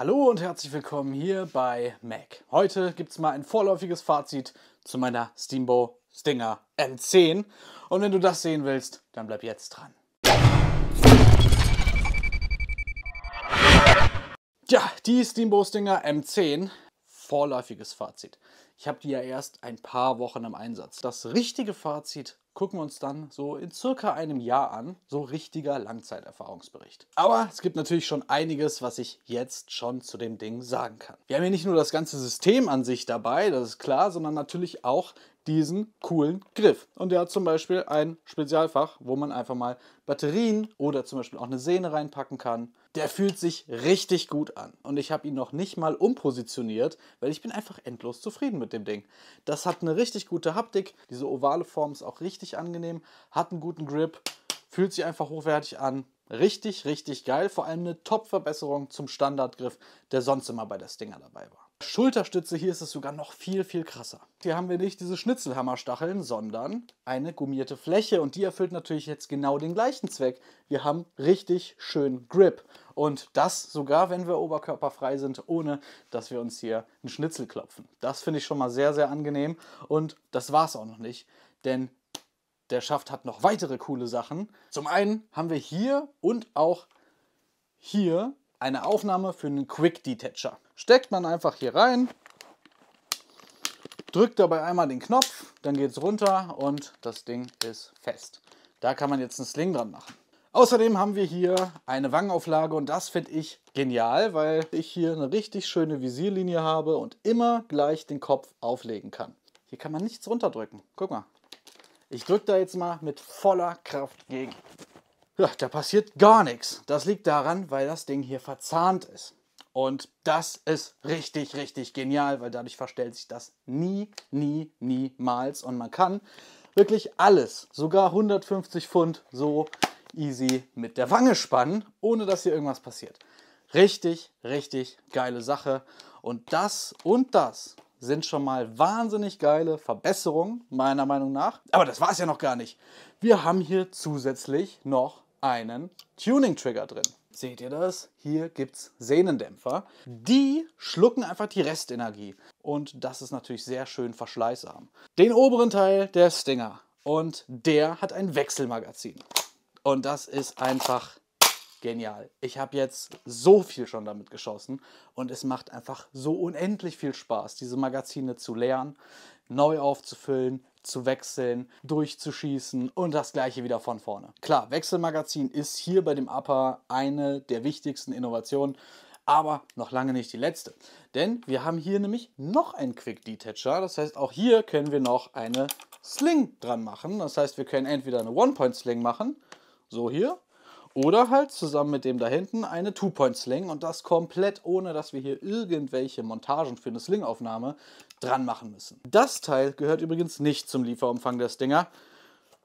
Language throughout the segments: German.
Hallo und herzlich willkommen hier bei Mac. Heute gibt es mal ein vorläufiges Fazit zu meiner Steamboat Stinger M10. Und wenn du das sehen willst, dann bleib jetzt dran. Ja, die Steamboat Stinger M10. Vorläufiges Fazit. Ich habe die ja erst ein paar Wochen im Einsatz. Das richtige Fazit gucken wir uns dann so in circa einem Jahr an, so richtiger Langzeiterfahrungsbericht. Aber es gibt natürlich schon einiges, was ich jetzt schon zu dem Ding sagen kann. Wir haben hier nicht nur das ganze System an sich dabei, das ist klar, sondern natürlich auch diesen coolen Griff. Und der hat zum Beispiel ein Spezialfach, wo man einfach mal Batterien oder zum Beispiel auch eine Sehne reinpacken kann. Der fühlt sich richtig gut an. Und ich habe ihn noch nicht mal umpositioniert, weil ich bin einfach endlos zufrieden mit dem Ding. Das hat eine richtig gute Haptik. Diese ovale Form ist auch richtig angenehm, hat einen guten Grip, fühlt sich einfach hochwertig an. Richtig, richtig geil. Vor allem eine Top-Verbesserung zum Standardgriff, der sonst immer bei der Stinger dabei war. Schulterstütze hier ist es sogar noch viel, viel krasser. Hier haben wir nicht diese Schnitzelhammerstacheln, sondern eine gummierte Fläche und die erfüllt natürlich jetzt genau den gleichen Zweck. Wir haben richtig schön Grip und das sogar, wenn wir oberkörperfrei sind, ohne dass wir uns hier einen Schnitzel klopfen. Das finde ich schon mal sehr, sehr angenehm und das war es auch noch nicht, denn der Schaft hat noch weitere coole Sachen. Zum einen haben wir hier und auch hier eine Aufnahme für einen Quick Detacher steckt man einfach hier rein, drückt dabei einmal den Knopf, dann geht es runter und das Ding ist fest. Da kann man jetzt einen Sling dran machen. Außerdem haben wir hier eine Wangenauflage und das finde ich genial, weil ich hier eine richtig schöne Visierlinie habe und immer gleich den Kopf auflegen kann. Hier kann man nichts runterdrücken. Guck mal. Ich drücke da jetzt mal mit voller Kraft gegen. Ja, da passiert gar nichts. Das liegt daran, weil das Ding hier verzahnt ist. Und das ist richtig, richtig genial, weil dadurch verstellt sich das nie, nie, niemals. Und man kann wirklich alles, sogar 150 Pfund, so easy mit der Wange spannen, ohne dass hier irgendwas passiert. Richtig, richtig geile Sache. Und das und das sind schon mal wahnsinnig geile Verbesserungen, meiner Meinung nach. Aber das war es ja noch gar nicht. Wir haben hier zusätzlich noch einen Tuning-Trigger drin. Seht ihr das? Hier gibt es Sehnendämpfer. Die schlucken einfach die Restenergie. Und das ist natürlich sehr schön verschleißarm. Den oberen Teil der Stinger. Und der hat ein Wechselmagazin. Und das ist einfach genial. Ich habe jetzt so viel schon damit geschossen und es macht einfach so unendlich viel Spaß, diese Magazine zu lernen, neu aufzufüllen, zu wechseln, durchzuschießen und das gleiche wieder von vorne. Klar, Wechselmagazin ist hier bei dem Upper eine der wichtigsten Innovationen, aber noch lange nicht die letzte. Denn wir haben hier nämlich noch einen Quick Detacher, das heißt auch hier können wir noch eine Sling dran machen. Das heißt, wir können entweder eine One-Point-Sling machen, so hier, oder halt zusammen mit dem da hinten eine Two-Point-Sling und das komplett ohne, dass wir hier irgendwelche Montagen für eine Slingaufnahme dran machen müssen. Das Teil gehört übrigens nicht zum Lieferumfang der Stinger.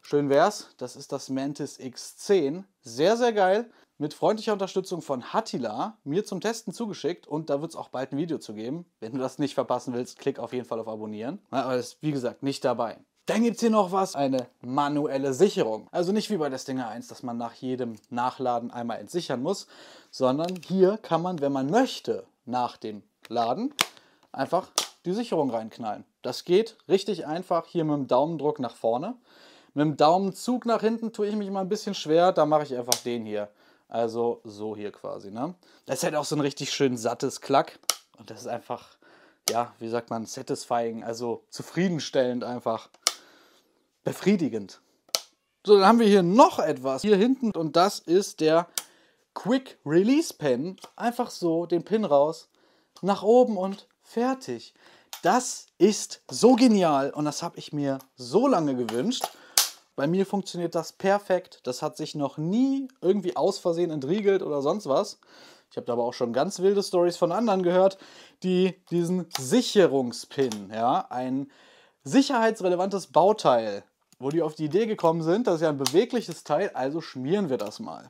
Schön wär's, das ist das Mantis X10. Sehr, sehr geil. Mit freundlicher Unterstützung von Hattila, mir zum Testen zugeschickt und da wird es auch bald ein Video zu geben. Wenn du das nicht verpassen willst, klick auf jeden Fall auf Abonnieren. Aber ist, wie gesagt, nicht dabei. Dann gibt es hier noch was, eine manuelle Sicherung. Also nicht wie bei der Stinger 1, dass man nach jedem Nachladen einmal entsichern muss, sondern hier kann man, wenn man möchte, nach dem Laden einfach die Sicherung reinknallen. Das geht richtig einfach hier mit dem Daumendruck nach vorne. Mit dem Daumenzug nach hinten tue ich mich mal ein bisschen schwer, da mache ich einfach den hier. Also so hier quasi. Ne? Das ist halt auch so ein richtig schön sattes Klack. Und das ist einfach, ja, wie sagt man, satisfying, also zufriedenstellend einfach. Befriedigend. So, dann haben wir hier noch etwas hier hinten und das ist der Quick Release Pen. Einfach so den Pin raus, nach oben und fertig. Das ist so genial und das habe ich mir so lange gewünscht. Bei mir funktioniert das perfekt. Das hat sich noch nie irgendwie aus Versehen entriegelt oder sonst was. Ich habe da aber auch schon ganz wilde Stories von anderen gehört, die diesen Sicherungspin, ja, ein sicherheitsrelevantes Bauteil, wo die auf die Idee gekommen sind, das ist ja ein bewegliches Teil, also schmieren wir das mal.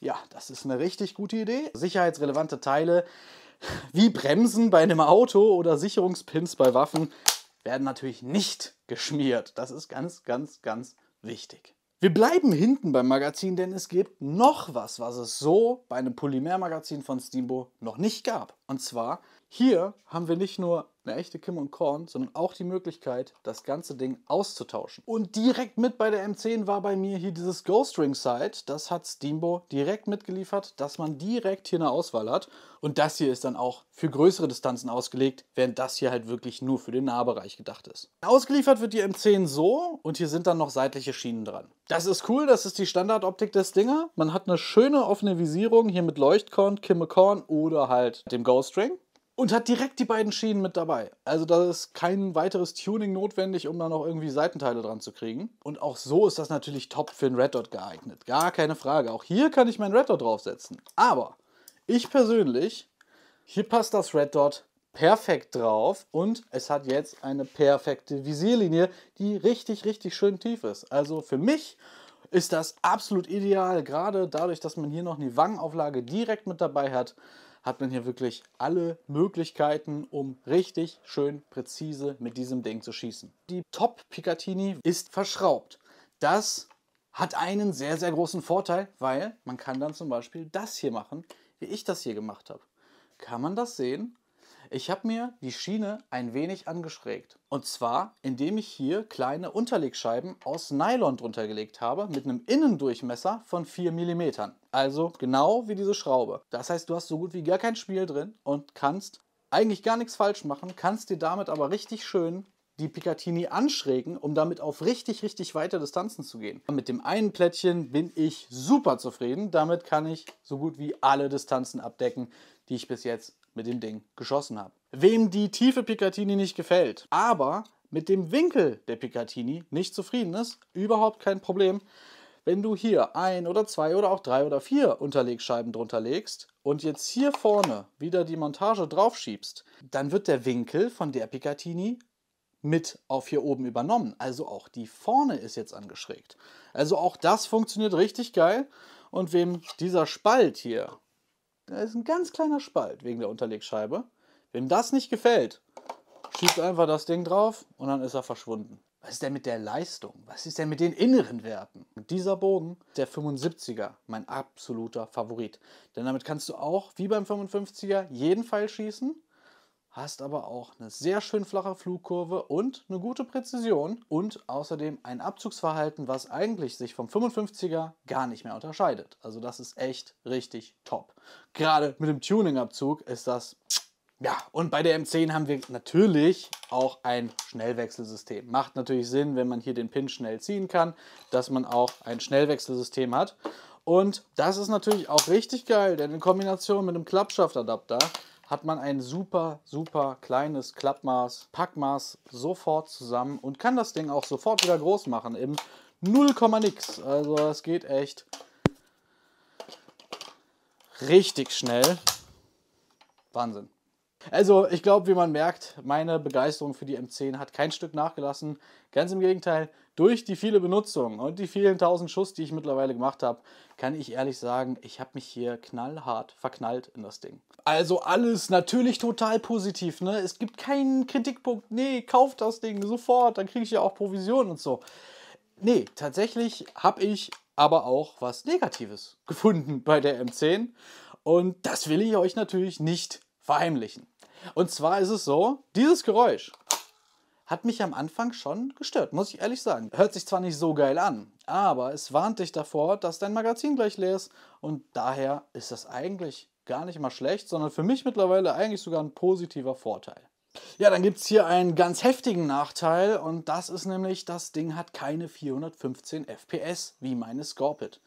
Ja, das ist eine richtig gute Idee. Sicherheitsrelevante Teile wie Bremsen bei einem Auto oder Sicherungspins bei Waffen werden natürlich nicht geschmiert. Das ist ganz, ganz, ganz wichtig. Wir bleiben hinten beim Magazin, denn es gibt noch was, was es so bei einem Polymermagazin von Steambo noch nicht gab. Und zwar, hier haben wir nicht nur eine echte Kim und Korn, sondern auch die Möglichkeit, das ganze Ding auszutauschen. Und direkt mit bei der M10 war bei mir hier dieses Ghost Ring Side. Das hat Steambo direkt mitgeliefert, dass man direkt hier eine Auswahl hat. Und das hier ist dann auch für größere Distanzen ausgelegt, während das hier halt wirklich nur für den Nahbereich gedacht ist. Ausgeliefert wird die M10 so und hier sind dann noch seitliche Schienen dran. Das ist cool, das ist die Standardoptik des Dinger. Man hat eine schöne offene Visierung hier mit Leuchtkorn, Kimme Korn oder halt dem Ghost Ring und hat direkt die beiden Schienen mit dabei. Also da ist kein weiteres Tuning notwendig, um da noch irgendwie Seitenteile dran zu kriegen. Und auch so ist das natürlich top für einen Red Dot geeignet. Gar keine Frage. Auch hier kann ich meinen Red Dot draufsetzen. Aber ich persönlich, hier passt das Red Dot perfekt drauf und es hat jetzt eine perfekte Visierlinie, die richtig, richtig schön tief ist. Also für mich ist das absolut ideal, gerade dadurch, dass man hier noch eine Wangenauflage direkt mit dabei hat, hat man hier wirklich alle Möglichkeiten, um richtig schön präzise mit diesem Ding zu schießen. Die Top Picatinny ist verschraubt. Das hat einen sehr, sehr großen Vorteil, weil man kann dann zum Beispiel das hier machen, wie ich das hier gemacht habe. Kann man das sehen? Ich habe mir die Schiene ein wenig angeschrägt. Und zwar, indem ich hier kleine Unterlegscheiben aus Nylon drunter gelegt habe mit einem Innendurchmesser von 4 mm. Also genau wie diese Schraube. Das heißt, du hast so gut wie gar kein Spiel drin und kannst eigentlich gar nichts falsch machen, kannst dir damit aber richtig schön die Picatinny anschrägen, um damit auf richtig, richtig weite Distanzen zu gehen. Mit dem einen Plättchen bin ich super zufrieden. Damit kann ich so gut wie alle Distanzen abdecken, die ich bis jetzt mit dem Ding geschossen habe. Wem die tiefe Picatinny nicht gefällt, aber mit dem Winkel der Picatinny nicht zufrieden ist, überhaupt kein Problem. Wenn du hier ein oder zwei oder auch drei oder vier Unterlegscheiben drunter legst und jetzt hier vorne wieder die Montage draufschiebst, dann wird der Winkel von der Picatinny mit auf hier oben übernommen. Also auch die vorne ist jetzt angeschrägt. Also auch das funktioniert richtig geil. Und wem dieser Spalt hier da ist ein ganz kleiner Spalt wegen der Unterlegscheibe. Wem das nicht gefällt, schiebt einfach das Ding drauf und dann ist er verschwunden. Was ist denn mit der Leistung? Was ist denn mit den inneren Werten? dieser Bogen, der 75er, mein absoluter Favorit. Denn damit kannst du auch, wie beim 55er, jeden Pfeil schießen hast aber auch eine sehr schön flache Flugkurve und eine gute Präzision und außerdem ein Abzugsverhalten, was eigentlich sich vom 55er gar nicht mehr unterscheidet. Also das ist echt richtig top. Gerade mit dem Tuning-Abzug ist das ja, und bei der M10 haben wir natürlich auch ein Schnellwechselsystem. Macht natürlich Sinn, wenn man hier den Pin schnell ziehen kann, dass man auch ein Schnellwechselsystem hat. Und das ist natürlich auch richtig geil, denn in Kombination mit einem Klappschaftadapter hat man ein super, super kleines Klappmaß, Packmaß sofort zusammen und kann das Ding auch sofort wieder groß machen im 0, nix. Also es geht echt richtig schnell. Wahnsinn. Also, ich glaube, wie man merkt, meine Begeisterung für die M10 hat kein Stück nachgelassen. Ganz im Gegenteil, durch die viele Benutzung und die vielen tausend Schuss, die ich mittlerweile gemacht habe, kann ich ehrlich sagen, ich habe mich hier knallhart verknallt in das Ding. Also alles natürlich total positiv, ne? Es gibt keinen Kritikpunkt. Nee, kauft das Ding sofort, dann kriege ich ja auch Provision und so. Nee, tatsächlich habe ich aber auch was Negatives gefunden bei der M10 und das will ich euch natürlich nicht verheimlichen. Und zwar ist es so, dieses Geräusch hat mich am Anfang schon gestört, muss ich ehrlich sagen. Hört sich zwar nicht so geil an, aber es warnt dich davor, dass dein Magazin gleich leer ist. Und daher ist das eigentlich gar nicht mal schlecht, sondern für mich mittlerweile eigentlich sogar ein positiver Vorteil. Ja, dann gibt es hier einen ganz heftigen Nachteil und das ist nämlich, das Ding hat keine 415 FPS wie meine Scorpit.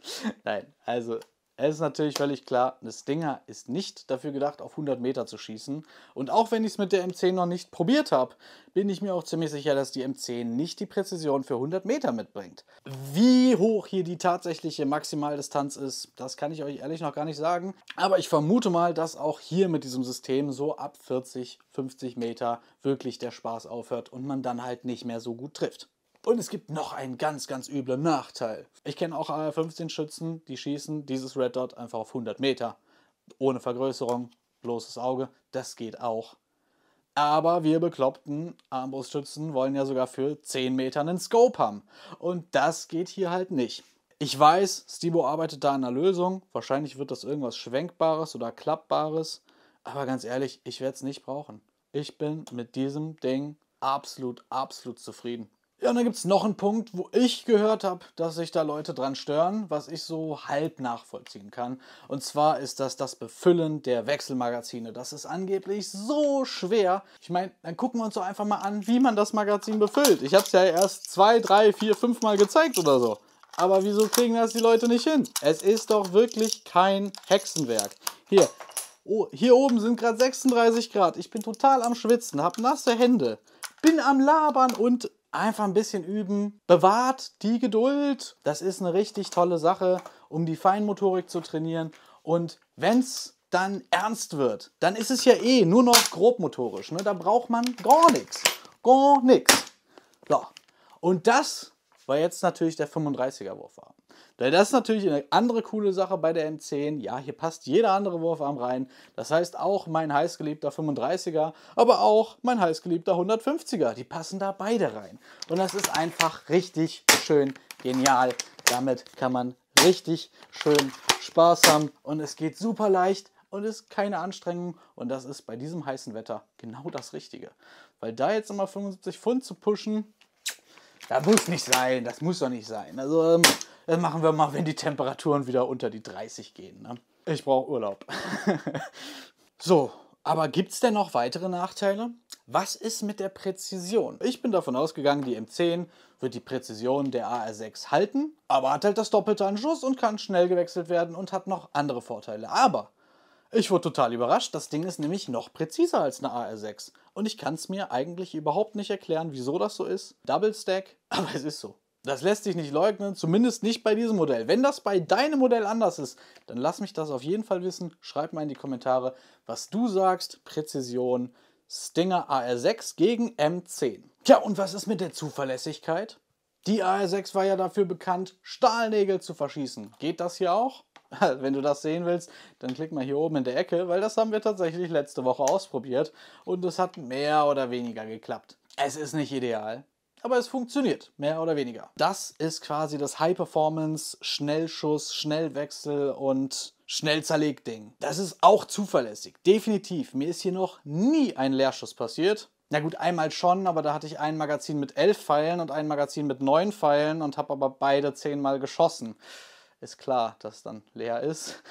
Nein, also es ist natürlich völlig klar, das Stinger ist nicht dafür gedacht, auf 100 Meter zu schießen. Und auch wenn ich es mit der M10 noch nicht probiert habe, bin ich mir auch ziemlich sicher, dass die M10 nicht die Präzision für 100 Meter mitbringt. Wie hoch hier die tatsächliche Maximaldistanz ist, das kann ich euch ehrlich noch gar nicht sagen. Aber ich vermute mal, dass auch hier mit diesem System so ab 40, 50 Meter wirklich der Spaß aufhört und man dann halt nicht mehr so gut trifft. Und es gibt noch einen ganz, ganz üblen Nachteil. Ich kenne auch AR-15-Schützen, die schießen dieses Red Dot einfach auf 100 Meter. Ohne Vergrößerung, bloßes Auge, das geht auch. Aber wir bekloppten Armbrustschützen wollen ja sogar für 10 Meter einen Scope haben. Und das geht hier halt nicht. Ich weiß, Stibo arbeitet da an einer Lösung. Wahrscheinlich wird das irgendwas Schwenkbares oder Klappbares. Aber ganz ehrlich, ich werde es nicht brauchen. Ich bin mit diesem Ding absolut, absolut zufrieden. Ja, und dann gibt es noch einen Punkt, wo ich gehört habe, dass sich da Leute dran stören, was ich so halb nachvollziehen kann. Und zwar ist das das Befüllen der Wechselmagazine. Das ist angeblich so schwer. Ich meine, dann gucken wir uns doch einfach mal an, wie man das Magazin befüllt. Ich habe es ja erst zwei, drei, vier, fünf Mal gezeigt oder so. Aber wieso kriegen das die Leute nicht hin? Es ist doch wirklich kein Hexenwerk. Hier, oh, hier oben sind gerade 36 Grad. Ich bin total am Schwitzen, habe nasse Hände, bin am Labern und Einfach ein bisschen üben. Bewahrt die Geduld. Das ist eine richtig tolle Sache, um die Feinmotorik zu trainieren. Und wenn es dann ernst wird, dann ist es ja eh nur noch grobmotorisch. Ne? Da braucht man gar nichts. Gar nichts. So. Und das war jetzt natürlich der 35er wurf weil das ist natürlich eine andere coole Sache bei der M10. Ja, hier passt jeder andere Wurfarm rein. Das heißt auch mein heißgeliebter 35er, aber auch mein heißgeliebter 150er. Die passen da beide rein. Und das ist einfach richtig schön genial. Damit kann man richtig schön Spaß haben und es geht super leicht und ist keine Anstrengung und das ist bei diesem heißen Wetter genau das Richtige. Weil da jetzt immer 75 Pfund zu pushen, das muss nicht sein, das muss doch nicht sein. Also ähm, das machen wir mal, wenn die Temperaturen wieder unter die 30 gehen. Ne? Ich brauche Urlaub. so, aber gibt es denn noch weitere Nachteile? Was ist mit der Präzision? Ich bin davon ausgegangen, die M10 wird die Präzision der AR6 halten, aber hat halt das doppelte an Schuss und kann schnell gewechselt werden und hat noch andere Vorteile. Aber ich wurde total überrascht, das Ding ist nämlich noch präziser als eine AR6. Und ich kann es mir eigentlich überhaupt nicht erklären, wieso das so ist. Double Stack, aber es ist so. Das lässt sich nicht leugnen, zumindest nicht bei diesem Modell. Wenn das bei deinem Modell anders ist, dann lass mich das auf jeden Fall wissen. Schreib mal in die Kommentare, was du sagst. Präzision Stinger AR6 gegen M10. Tja, und was ist mit der Zuverlässigkeit? Die AR6 war ja dafür bekannt, Stahlnägel zu verschießen. Geht das hier auch? Wenn du das sehen willst, dann klick mal hier oben in der Ecke, weil das haben wir tatsächlich letzte Woche ausprobiert und es hat mehr oder weniger geklappt. Es ist nicht ideal, aber es funktioniert, mehr oder weniger. Das ist quasi das High-Performance, Schnellschuss, Schnellwechsel und schnell zerlegt Ding. Das ist auch zuverlässig, definitiv. Mir ist hier noch nie ein Leerschuss passiert. Na gut, einmal schon, aber da hatte ich ein Magazin mit elf Pfeilen und ein Magazin mit neun Pfeilen und habe aber beide zehnmal geschossen ist klar, dass dann leer ist.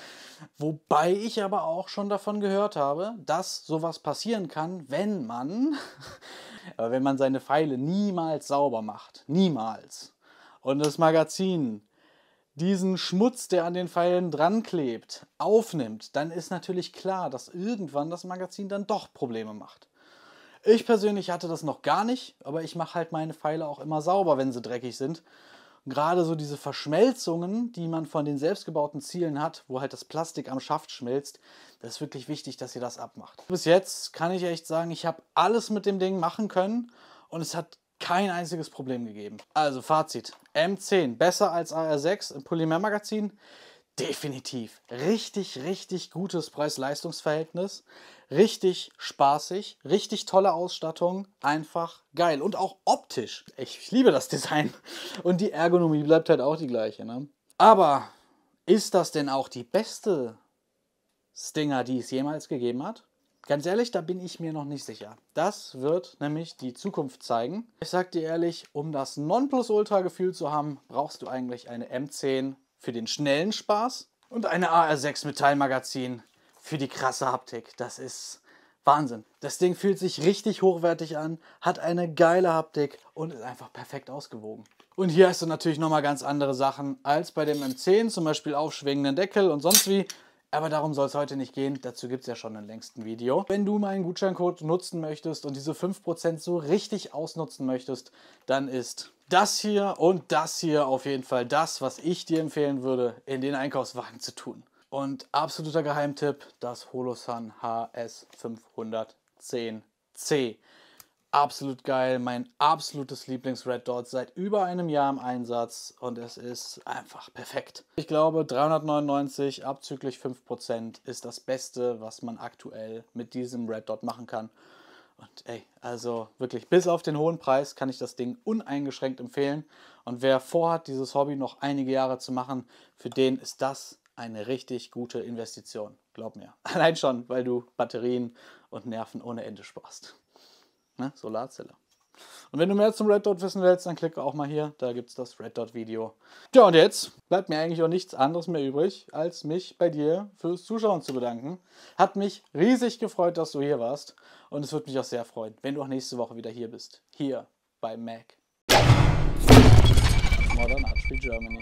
Wobei ich aber auch schon davon gehört habe, dass sowas passieren kann, wenn man, wenn man seine Pfeile niemals sauber macht. Niemals. Und das Magazin diesen Schmutz, der an den Pfeilen dran klebt, aufnimmt, dann ist natürlich klar, dass irgendwann das Magazin dann doch Probleme macht. Ich persönlich hatte das noch gar nicht, aber ich mache halt meine Pfeile auch immer sauber, wenn sie dreckig sind gerade so diese Verschmelzungen, die man von den selbstgebauten Zielen hat, wo halt das Plastik am Schaft schmilzt, das ist wirklich wichtig, dass ihr das abmacht. Bis jetzt kann ich echt sagen, ich habe alles mit dem Ding machen können und es hat kein einziges Problem gegeben. Also Fazit, M10 besser als AR6 im Polymermagazin. magazin Definitiv. Richtig, richtig gutes Preis-Leistungs-Verhältnis. Richtig spaßig, richtig tolle Ausstattung, einfach geil. Und auch optisch. Ich liebe das Design. Und die Ergonomie bleibt halt auch die gleiche. Ne? Aber ist das denn auch die beste Stinger, die es jemals gegeben hat? Ganz ehrlich, da bin ich mir noch nicht sicher. Das wird nämlich die Zukunft zeigen. Ich sag dir ehrlich, um das Nonplusultra-Gefühl zu haben, brauchst du eigentlich eine M10 für den schnellen Spaß und eine AR6 Metallmagazin für die krasse Haptik. Das ist Wahnsinn. Das Ding fühlt sich richtig hochwertig an, hat eine geile Haptik und ist einfach perfekt ausgewogen. Und hier hast du natürlich nochmal ganz andere Sachen als bei dem M10, zum Beispiel aufschwingenden Deckel und sonst wie. Aber darum soll es heute nicht gehen, dazu gibt es ja schon ein längsten Video. Wenn du meinen Gutscheincode nutzen möchtest und diese 5% so richtig ausnutzen möchtest, dann ist das hier und das hier auf jeden Fall das, was ich dir empfehlen würde, in den Einkaufswagen zu tun. Und absoluter Geheimtipp, das Holosun HS510C absolut geil, mein absolutes Lieblings-Red Dot, seit über einem Jahr im Einsatz und es ist einfach perfekt. Ich glaube, 399 abzüglich 5% ist das Beste, was man aktuell mit diesem Red Dot machen kann. Und ey, also wirklich, bis auf den hohen Preis kann ich das Ding uneingeschränkt empfehlen. Und wer vorhat, dieses Hobby noch einige Jahre zu machen, für den ist das eine richtig gute Investition. Glaub mir. Allein schon, weil du Batterien und Nerven ohne Ende sparst. Ne? Solarzelle. Und wenn du mehr zum Red Dot wissen willst, dann klicke auch mal hier, da gibt es das Red Dot Video. Ja, und jetzt bleibt mir eigentlich auch nichts anderes mehr übrig, als mich bei dir fürs Zuschauen zu bedanken. Hat mich riesig gefreut, dass du hier warst. Und es würde mich auch sehr freuen, wenn du auch nächste Woche wieder hier bist. Hier bei Mac. Modern Art Germany.